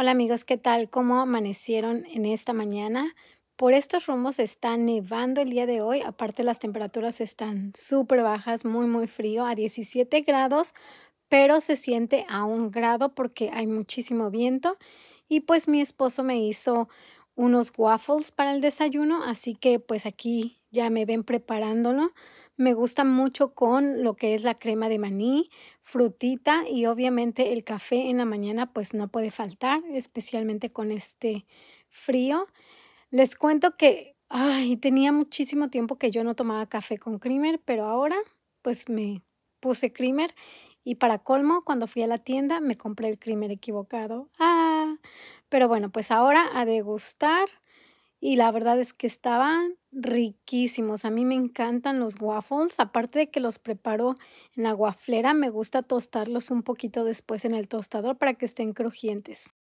Hola amigos, ¿qué tal? ¿Cómo amanecieron en esta mañana? Por estos rumbos está nevando el día de hoy, aparte las temperaturas están súper bajas, muy muy frío, a 17 grados, pero se siente a un grado porque hay muchísimo viento y pues mi esposo me hizo unos waffles para el desayuno, así que pues aquí ya me ven preparándolo. Me gusta mucho con lo que es la crema de maní, frutita y obviamente el café en la mañana pues no puede faltar, especialmente con este frío. Les cuento que ay, tenía muchísimo tiempo que yo no tomaba café con creamer, pero ahora pues me puse creamer y para colmo cuando fui a la tienda me compré el creamer equivocado. Ah, pero bueno, pues ahora a degustar y la verdad es que estaban riquísimos. A mí me encantan los waffles. Aparte de que los preparo en la waflera, me gusta tostarlos un poquito después en el tostador para que estén crujientes.